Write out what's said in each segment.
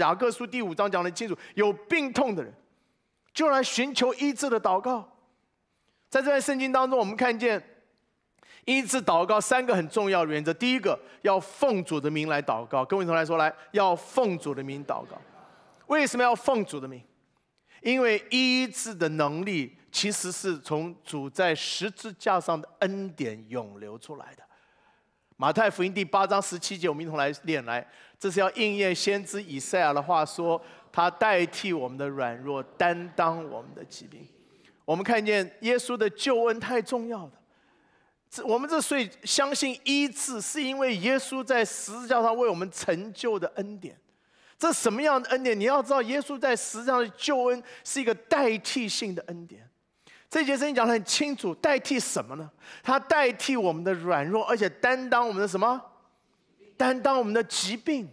雅各书第五章讲的清楚，有病痛的人就来寻求医治的祷告。在这段圣经当中，我们看见医治祷告三个很重要的原则：第一个，要奉主的名来祷告。各位同来说，来要奉主的名祷告。为什么要奉主的名？因为医治的能力其实是从主在十字架上的恩典涌流出来的。马太福音第八章十七节，我们一同来念来。这是要应验先知以赛亚的话，说他代替我们的软弱，担当我们的疾病。我们看见耶稣的救恩太重要了。这我们之所以相信医治，是因为耶稣在十字架上为我们成就的恩典。这什么样的恩典？你要知道，耶稣在十字架上的救恩是一个代替性的恩典。这节圣经讲得很清楚，代替什么呢？它代替我们的软弱，而且担当我们的什么？担当我们的疾病。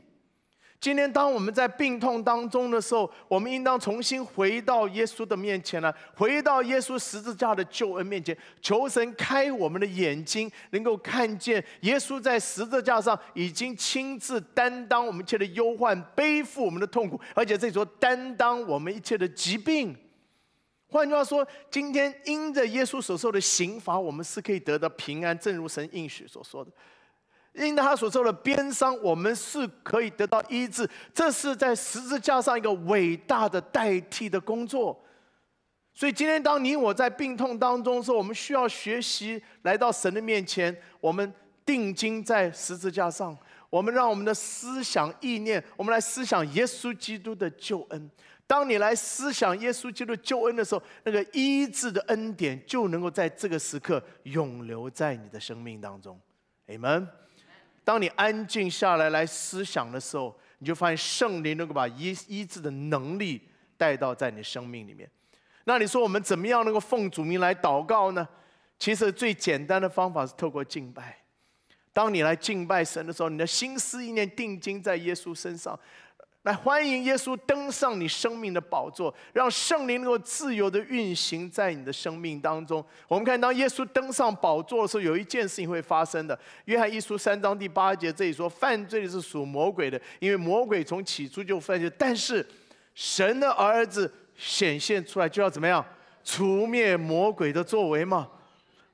今天，当我们在病痛当中的时候，我们应当重新回到耶稣的面前了，回到耶稣十字架的救恩面前，求神开我们的眼睛，能够看见耶稣在十字架上已经亲自担当我们一切的忧患，背负我们的痛苦，而且时说，担当我们一切的疾病。换句话说，今天因着耶稣所受的刑罚，我们是可以得到平安，正如神应许所说的；因着他所受的鞭伤，我们是可以得到医治。这是在十字架上一个伟大的代替的工作。所以，今天当你我在病痛当中时，我们需要学习来到神的面前，我们定睛在十字架上，我们让我们的思想意念，我们来思想耶稣基督的救恩。当你来思想耶稣基督救恩的时候，那个医治的恩典就能够在这个时刻永留在你的生命当中，你们，当你安静下来来思想的时候，你就发现圣灵能够把医医治的能力带到在你生命里面。那你说我们怎么样能够奉主名来祷告呢？其实最简单的方法是透过敬拜。当你来敬拜神的时候，你的心思意念定睛在耶稣身上。来欢迎耶稣登上你生命的宝座，让圣灵能够自由的运行在你的生命当中。我们看，当耶稣登上宝座的时候，有一件事情会发生的。约翰一书三章第八节这里说：“犯罪是属魔鬼的，因为魔鬼从起初就犯罪。”但是神的儿子显现出来，就要怎么样除灭魔鬼的作为嘛？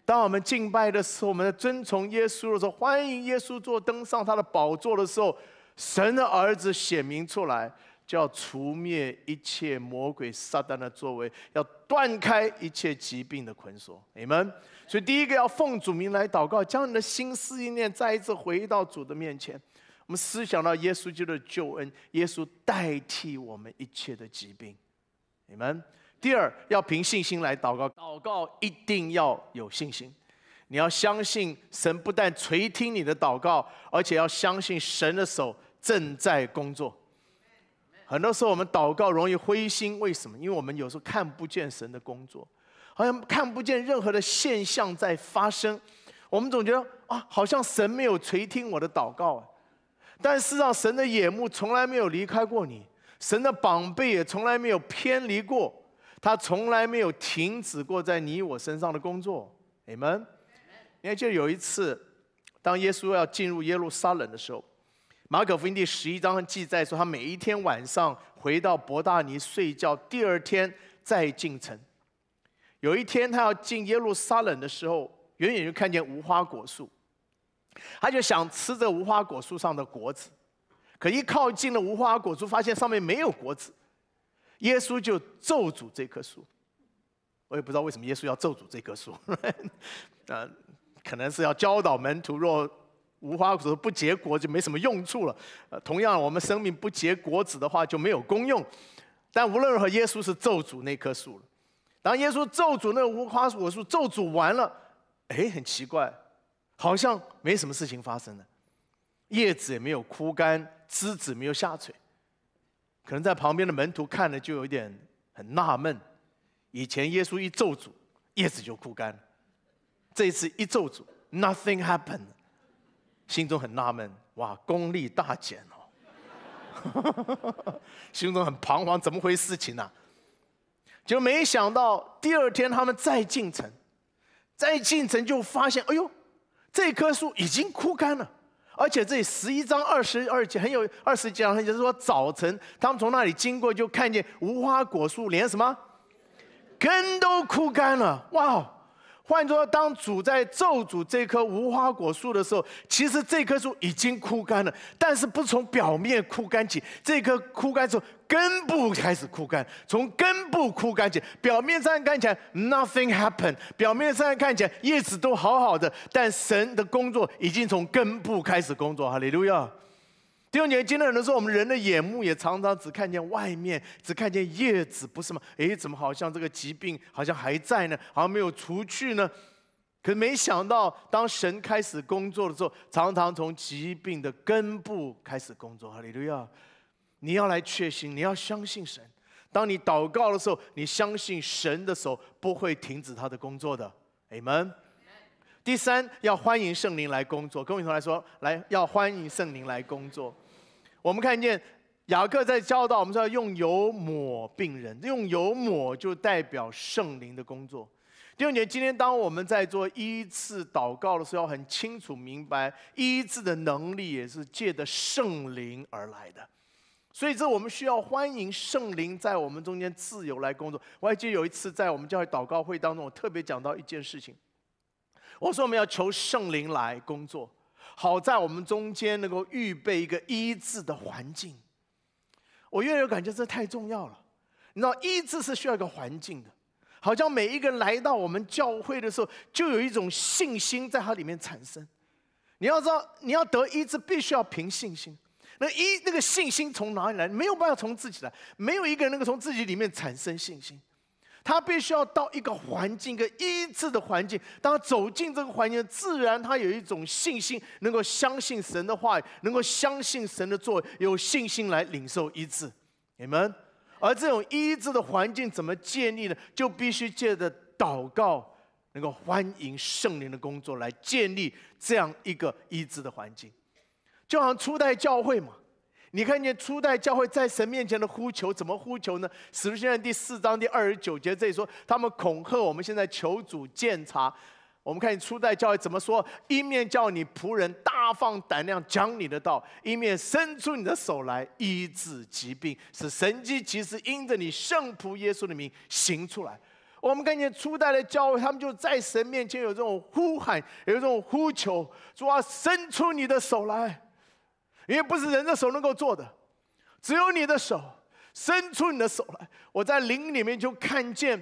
当我们敬拜的时候，我们在遵从耶稣的时候，欢迎耶稣坐登上他的宝座的时候。神的儿子显明出来，就要除灭一切魔鬼撒旦的作为，要断开一切疾病的捆锁。你们，所以第一个要奉主名来祷告，将你的心思意念再一次回到主的面前。我们思想到耶稣基督的救恩，耶稣代替我们一切的疾病。你们，第二要凭信心来祷告，祷告一定要有信心。你要相信神不但垂听你的祷告，而且要相信神的手正在工作。很多时候我们祷告容易灰心，为什么？因为我们有时候看不见神的工作，好像看不见任何的现象在发生。我们总觉得啊，好像神没有垂听我的祷告。啊。但事实上，神的眼目从来没有离开过你，神的膀臂也从来没有偏离过，他从来没有停止过在你我身上的工作。你们。因为就有一次，当耶稣要进入耶路撒冷的时候，马可福音第十一章记载说，他每一天晚上回到伯大尼睡觉，第二天再进城。有一天他要进耶路撒冷的时候，远远就看见无花果树，他就想吃这无花果树上的果子，可一靠近了无花果树，发现上面没有果子，耶稣就咒诅这棵树。我也不知道为什么耶稣要咒诅这棵树，啊。可能是要教导门徒，若无花果不结果，就没什么用处了。呃，同样，我们生命不结果子的话，就没有功用。但无论如何，耶稣是咒诅那棵树了。当耶稣咒诅那无花果树，咒诅完了，哎，很奇怪，好像没什么事情发生了，叶子也没有枯干，枝子没有下垂。可能在旁边的门徒看了就有点很纳闷，以前耶稣一咒诅，叶子就枯干了。这次一咒住，nothing happened，心中很纳闷，哇，功力大减哦，心中很彷徨，怎么回事情呢？就没想到第二天他们再进城，再进城就发现，哎呦，这棵树已经枯干了，而且这十一章二十二节很有二十二节上就说，早晨他们从那里经过就看见无花果树连什么根都枯干了，哇！换做当主在咒诅这棵无花果树的时候，其实这棵树已经枯干了，但是不从表面枯干起，这棵枯干从根部开始枯干，从根部枯干起。表面上看起来 nothing happen，表面上看起来叶子都好好的，但神的工作已经从根部开始工作。哈利路亚。只有年，今天有人说，我们人的眼目也常常只看见外面，只看见叶子，不是吗？哎，怎么好像这个疾病好像还在呢？好像没有除去呢？可没想到，当神开始工作的时候，常常从疾病的根部开始工作。哈，利路亚！你要来确信，你要相信神。当你祷告的时候，你相信神的手不会停止他的工作的。你们。第三，要欢迎圣灵来工作。跟我同来说，来，要欢迎圣灵来工作。我们看见雅各在教导我们说，要用油抹病人，用油抹就代表圣灵的工作。第二姐今天当我们在做医治祷告的时候，要很清楚明白医治的能力也是借的圣灵而来的。所以，这我们需要欢迎圣灵在我们中间自由来工作。我还记得有一次在我们教会祷告会当中，我特别讲到一件事情，我说我们要求圣灵来工作。好在我们中间能够预备一个医治的环境，我越来越感觉这太重要了。你知道医治是需要一个环境的，好像每一个人来到我们教会的时候，就有一种信心在它里面产生。你要知道，你要得医治必须要凭信心，那一那个信心从哪里来？没有办法从自己来，没有一个人能够从自己里面产生信心。他必须要到一个环境，一个医治的环境。当走进这个环境，自然他有一种信心，能够相信神的话语，能够相信神的作，有信心来领受医治你们，而这种医治的环境怎么建立呢？就必须借着祷告，能够欢迎圣灵的工作，来建立这样一个医治的环境，就好像初代教会嘛。你看见初代教会在神面前的呼求，怎么呼求呢？使徒行传第四章第二十九节这里说，他们恐吓我们现在求主鉴察。我们看见初代教会怎么说？一面叫你仆人大放胆量讲你的道，一面伸出你的手来医治疾病，使神机奇事因着你圣仆耶稣的名行出来。我们看见初代的教会，他们就在神面前有这种呼喊，有一种呼求，主啊，伸出你的手来。因为不是人的手能够做的，只有你的手伸出你的手来。我在灵里面就看见，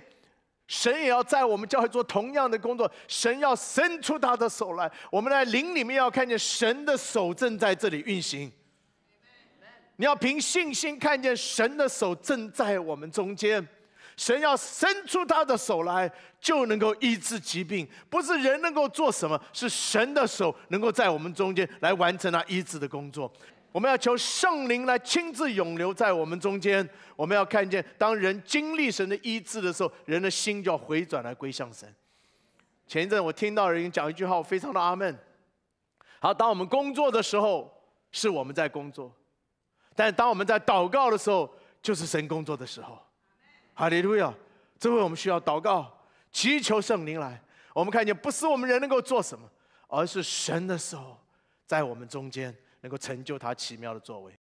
神也要在我们教会做同样的工作。神要伸出他的手来，我们在灵里面要看见神的手正在这里运行。你要凭信心看见神的手正在我们中间。神要伸出他的手来，就能够医治疾病，不是人能够做什么，是神的手能够在我们中间来完成那医治的工作。我们要求圣灵来亲自永留在我们中间。我们要看见，当人经历神的医治的时候，人的心就要回转来归向神。前一阵我听到人讲一句话，我非常的阿门。好，当我们工作的时候，是我们在工作；，但当我们在祷告的时候，就是神工作的时候。哈利路亚！这回我们需要祷告，祈求圣灵来。我们看见，不是我们人能够做什么，而是神的手在我们中间能够成就他奇妙的作为。